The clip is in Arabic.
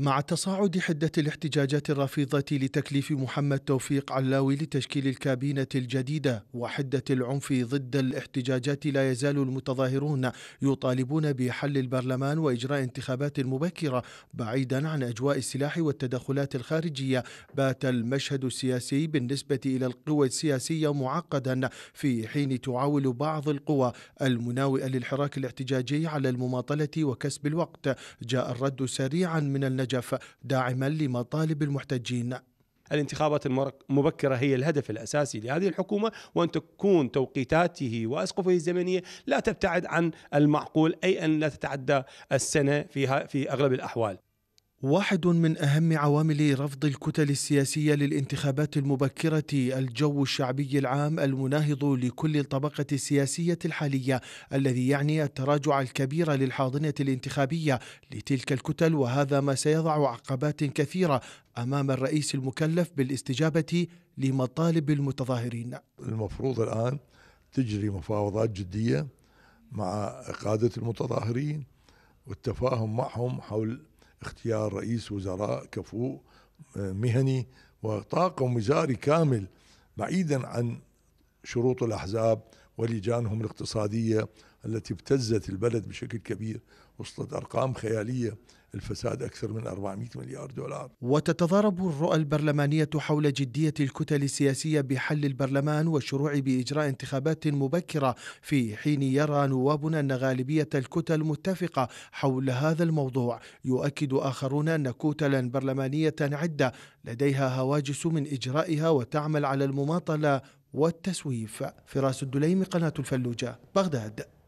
مع تصاعد حدة الاحتجاجات الرافضة لتكليف محمد توفيق علاوي لتشكيل الكابينة الجديدة وحدة العنف ضد الاحتجاجات لا يزال المتظاهرون يطالبون بحل البرلمان وإجراء انتخابات مبكرة بعيدا عن أجواء السلاح والتدخلات الخارجية بات المشهد السياسي بالنسبة إلى القوى السياسية معقدا في حين تعاول بعض القوى المناوئة للحراك الاحتجاجي على المماطلة وكسب الوقت جاء الرد سريعا من النجاح النجف داعما لمطالب المحتجين الانتخابات المبكرة هي الهدف الأساسي لهذه الحكومة وأن تكون توقيتاته وأسقفه الزمنية لا تبتعد عن المعقول أي أن لا تتعدى السنة في, في أغلب الأحوال واحد من أهم عوامل رفض الكتل السياسية للانتخابات المبكرة الجو الشعبي العام المناهض لكل الطبقة السياسية الحالية الذي يعني التراجع الكبير للحاضنة الانتخابية لتلك الكتل وهذا ما سيضع عقبات كثيرة أمام الرئيس المكلف بالاستجابة لمطالب المتظاهرين المفروض الآن تجري مفاوضات جدية مع قادة المتظاهرين والتفاهم معهم حول اختيار رئيس وزراء كفوء آه، مهني وطاقم وزاري كامل بعيدا عن شروط الأحزاب ولجانهم الاقتصادية التي ابتزت البلد بشكل كبير وصلت أرقام خيالية الفساد أكثر من 400 مليار دولار وتتضارب الرؤى البرلمانية حول جدية الكتل السياسية بحل البرلمان والشروع بإجراء انتخابات مبكرة في حين يرى نوابنا أن غالبية الكتل متفقة حول هذا الموضوع يؤكد آخرون أن كتلا برلمانية عدة لديها هواجس من إجرائها وتعمل على المماطلة والتسويف فراس الدليمي قناة الفلوجة بغداد